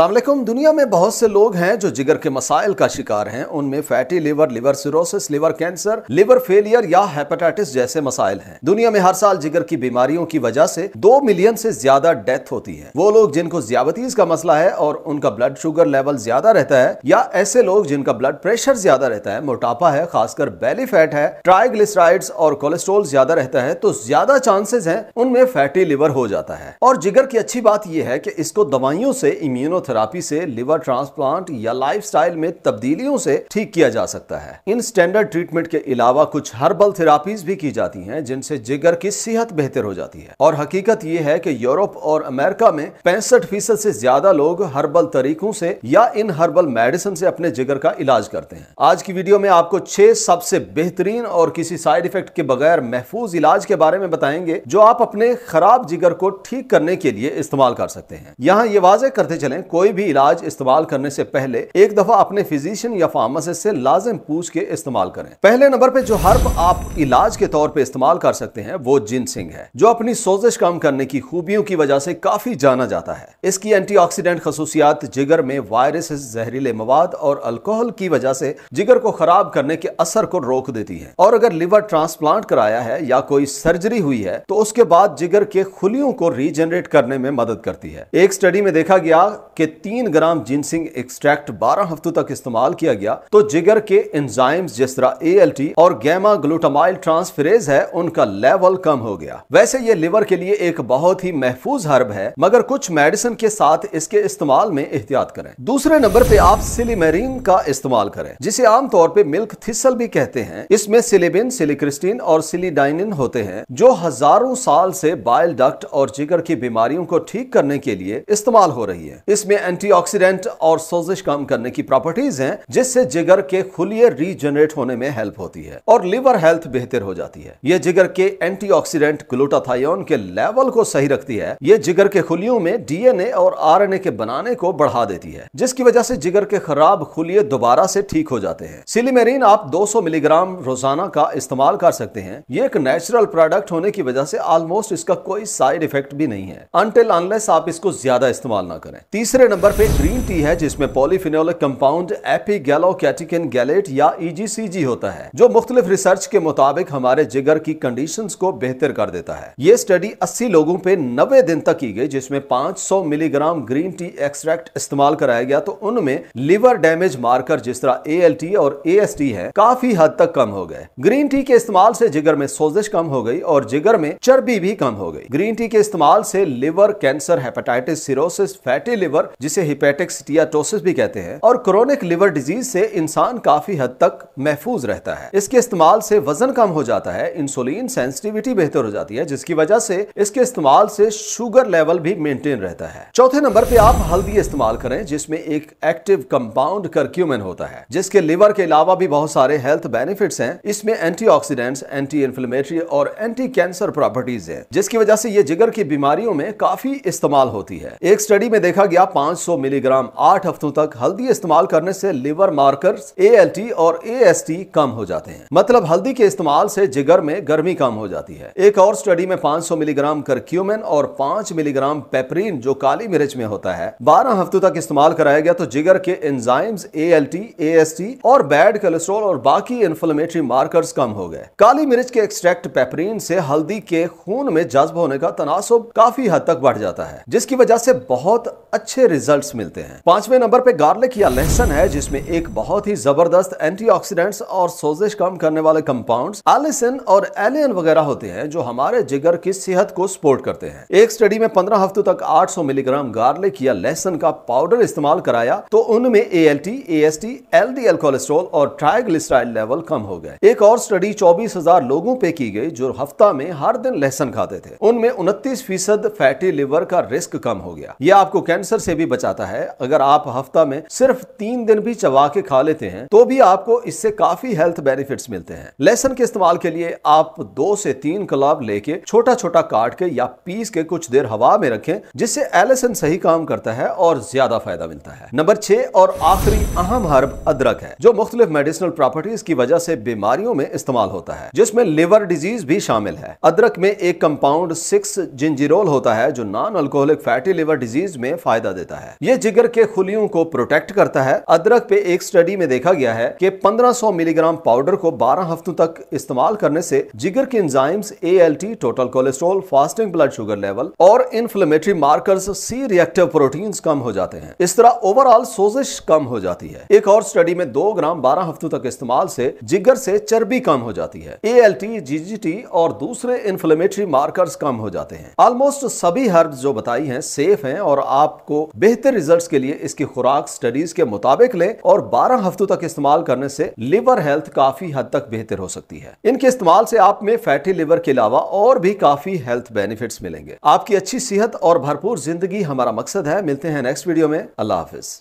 असलम दुनिया में बहुत से लोग हैं जो जिगर के मसाइल का शिकार हैं उनमें fatty liver liver cirrhosis liver cancer liver failure या हेपेटाइटिस जैसे मसाइल हैं दुनिया में हर साल जिगर की बीमारियों की वजह से दो मिलियन से ज्यादा डेथ होती है वो लोग जिनको ज्यावतीज का मसला है और उनका ब्लड शुगर लेवल ज्यादा रहता है या ऐसे लोग जिनका ब्लड प्रेशर ज्यादा रहता है मोटापा है खासकर बेली फैट है ट्राइग्लिसराइड्स और कोलेस्ट्रोल ज्यादा रहता है तो ज्यादा चांसेस है उनमें फैटी लिवर हो जाता है और जिगर की अच्छी बात यह है कि इसको दवाइयों से इम्यूनो कीमोथेरेपी से लिवर ट्रांसप्लांट या लाइफस्टाइल में तब्दीलियों से ठीक किया जा सकता है इन स्टैंडर्ड ट्रीटमेंट के अलावा कुछ हर्बल थेरापीज भी की जाती हैं जिनसे जिगर की सेहत बेहतर हो जाती है और हकीकत यह है कि यूरोप और अमेरिका में पैंसठ फीसद से ज्यादा लोग हर्बल तरीकों से या इन हर्बल मेडिसिन से अपने जिगर का इलाज करते हैं आज की वीडियो में आपको छह सबसे बेहतरीन और किसी साइड इफेक्ट के बगैर महफूज इलाज के बारे में बताएंगे जो आप अपने खराब जिगर को ठीक करने के लिए इस्तेमाल कर सकते हैं यहाँ ये वाजे करते चले कोई भी इलाज इस्तेमाल करने से पहले एक दफा अपने फिजिशियन या फार्मासिस्ट से लाजम पूछ के इस्तेमाल करें पहले नंबर पे जो हर्ब आप इलाज के तौर पर इस्तेमाल कर सकते हैं वो जिनसिंग है जो अपनी सोजिश कम करने की खूबियों की वजह से काफी जाना जाता है इसकी ऑक्सीडेंट खसूसियात जिगर में वायरस जहरीले मवाद और अल्कोहल की वजह से जिगर को खराब करने के असर को रोक देती है और अगर लिवर ट्रांसप्लांट कराया है या कोई सर्जरी हुई है तो उसके बाद जिगर के खुलियों को रीजनरेट करने में मदद करती है एक स्टडी में देखा गया कि तीन ग्राम जिनसिंग एक्सट्रैक्ट बारह हफ्तों तक इस्तेमाल किया गया तो जिगर के एंजाइम्स जिस तरह टी और गैमा ग्लूटामाइल ट्रांसफरेज है उनका लेवल कम हो गया वैसे ये लिवर के लिए एक बहुत ही महफूज हर्ब है मगर कुछ मेडिसिन के साथ इसके इस्तेमाल में एहतियात करें दूसरे नंबर पे आप सिलीमेरिन का इस्तेमाल करें जिसे आमतौर पे मिल्क थिसल भी कहते हैं इसमें सिलेबिन सिलिक्रिस्टीन और सिलीडाइनिन होते हैं जो हजारों साल से बाइल डक्ट और जिगर की बीमारियों को ठीक करने के लिए इस्तेमाल हो रही है इस इसमें एंटीऑक्सीडेंट और सोजिश कम करने की प्रॉपर्टीज हैं जिससे जिगर के खुलिये रीजनरेट होने में हेल्प होती है और लिवर हेल्थ बेहतर हो जाती है ये जिगर के एंटीऑक्सीडेंट ग्लूटाथायोन के लेवल को सही रखती है ये जिगर के खुलियों में डीएनए और आर के बनाने को बढ़ा देती है जिसकी वजह से जिगर के खराब खुलिए दोबारा से ठीक हो जाते हैं सिलीमेरिन आप दो मिलीग्राम रोजाना का इस्तेमाल कर सकते हैं ये एक नेचुरल प्रोडक्ट होने की वजह से ऑलमोस्ट इसका कोई साइड इफेक्ट भी नहीं है अनटिल अनलेस आप इसको ज्यादा इस्तेमाल ना करें तीसरा तीसरे नंबर पे ग्रीन टी है जिसमें polyphenolic compound epigallocatechin gallate या ईजीसीजी e होता है जो मुख्तलिफ रिसर्च के मुताबिक हमारे जिगर की कंडीशन को बेहतर कर देता है ये स्टडी अस्सी लोगों पे नब्बे दिन तक की गई जिसमें पांच सौ मिलीग्राम ग्रीन टी एक्सट्रैक्ट इस्तेमाल कराया गया तो उनमें लिवर डैमेज मार्कर जिस तरह ए और ए है काफी हद तक कम हो गए ग्रीन टी के इस्तेमाल से जिगर में सोजिश कम हो गई और जिगर में चर्बी भी कम हो गई ग्रीन टी के इस्तेमाल से liver cancer hepatitis cirrhosis fatty liver tumour जिसे हिपेटिक सिटियाटोसिस भी कहते हैं और क्रोनिक लिवर डिजीज से इंसान काफी हद तक महफूज रहता है इसके इस्तेमाल से वजन कम हो जाता है इंसुलिन सेंसिटिविटी बेहतर हो जाती है जिसकी वजह से इसके इस्तेमाल से शुगर लेवल भी मेंटेन रहता है चौथे नंबर पे आप हल्दी इस्तेमाल करें जिसमें एक एक्टिव कंपाउंड करक्यूमेन होता है जिसके लिवर के अलावा भी बहुत सारे हेल्थ बेनिफिट्स हैं इसमें एंटीऑक्सीडेंट्स एंटी इन्फ्लेमेटरी और एंटी कैंसर प्रॉपर्टीज हैं जिसकी वजह से ये जिगर की बीमारियों में काफी इस्तेमाल होती है एक स्टडी में देखा गया 500 मिलीग्राम आठ हफ्तों तक हल्दी इस्तेमाल करने से लिवर मार्कर्स ए और ए कम हो जाते हैं मतलब हल्दी के इस्तेमाल से जिगर में गर्मी कम हो जाती है एक और स्टडी में 500 मिलीग्राम करक्यूमेन और 5 मिलीग्राम पेपरिन जो काली मिर्च में होता है 12 हफ्तों तक इस्तेमाल कराया गया तो जिगर के एंजाइम्स ए एल और बैड कोलेस्ट्रोल और बाकी इन्फ्लोमेटरी मार्कर्स कम हो गए काली मिर्च के एक्सट्रैक्ट पेपरिन से हल्दी के खून में जज्ब होने का तनासब काफी हद तक बढ़ जाता है जिसकी वजह से बहुत अच्छे अच्छे रिजल्ट मिलते हैं पांचवें नंबर पे गार्लिक या लहसन है जिसमें एक बहुत ही जबरदस्त एंटीऑक्सीडेंट्स और सोजिश कम करने वाले कंपाउंड्स एलिसन और एलियन वगैरह होते हैं जो हमारे जिगर की सेहत को सपोर्ट करते हैं एक स्टडी में पंद्रह हफ्तों तक 800 मिलीग्राम गार्लिक या लहसन का पाउडर इस्तेमाल कराया तो उनमें A L T A S T L D L cholesterol और ट्राइग्लिसराइड लेवल कम हो गए एक और स्टडी चौबीस हजार लोगों पे की गई जो हफ्ता में हर दिन लहसन खाते थे उनमें उनतीस फीसद फैटी लिवर का रिस्क कम हो गया यह आपको कैंसर से से भी बचाता है अगर आप हफ्ता में सिर्फ तीन दिन भी चबा के खा लेते हैं तो भी आपको इससे काफी हेल्थ बेनिफिट्स मिलते हैं लहसन के इस्तेमाल के लिए आप दो से तीन कलाब लेके छोटा छोटा काट के या पीस के कुछ देर हवा में रखें जिससे एलेसन सही काम करता है और ज्यादा फायदा मिलता है नंबर छह और आखिरी अहम हर्ब अदरक है जो मुख्तलिफ मेडिसिनल प्रॉपर्टीज की वजह से बीमारियों में इस्तेमाल होता है जिसमें लिवर डिजीज भी शामिल है अदरक में एक कंपाउंड सिक्स जिंजीरोल होता है जो non alcoholic fatty liver disease में फायदा देता देता है ये जिगर के खुलियों को प्रोटेक्ट करता है अदरक पे एक स्टडी में देखा गया है कि 1500 मिलीग्राम पाउडर को 12 हफ्तों तक इस्तेमाल करने से जिगर के enzymes ALT total cholesterol fasting blood sugar level और inflammatory markers C reactive protein कम हो जाते हैं इस तरह ओवरऑल सोजिश कम हो जाती है एक और स्टडी में दो ग्राम बारह हफ्तों तक इस्तेमाल से जिगर से चर्बी कम हो जाती है ए एल टी और दूसरे इन्फ्लेमेटरी मार्कर्स कम हो जाते हैं ऑलमोस्ट सभी हर्ब्स जो बताई हैं सेफ हैं और आपको बेहतर रिजल्ट के लिए इसकी खुराक स्टडीज के मुताबिक लें और बारह हफ्तों तक इस्तेमाल करने से लिवर हेल्थ काफी हद तक बेहतर हो सकती है इनके इस्तेमाल से आप में फैटी लिवर के अलावा और भी काफी हेल्थ बेनिफिट मिलेंगे आपकी अच्छी सेहत और भरपूर जिंदगी हमारा मकसद है मिलते हैं नेक्स्ट वीडियो में अल्लाह हाफिज